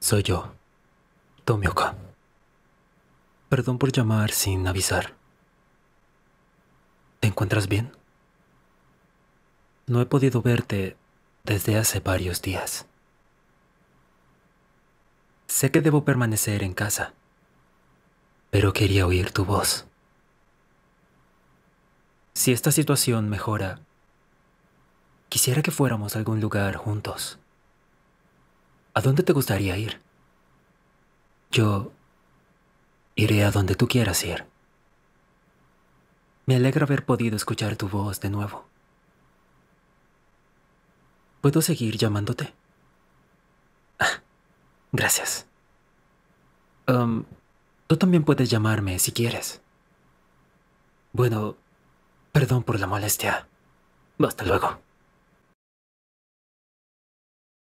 Soy yo, Tomioka. Perdón por llamar sin avisar. ¿Te encuentras bien? No he podido verte desde hace varios días. Sé que debo permanecer en casa, pero quería oír tu voz. Si esta situación mejora, quisiera que fuéramos a algún lugar juntos. ¿A dónde te gustaría ir? Yo iré a donde tú quieras ir. Me alegra haber podido escuchar tu voz de nuevo. ¿Puedo seguir llamándote? gracias. Um, tú también puedes llamarme si quieres. Bueno, Perdón por la molestia. Hasta luego.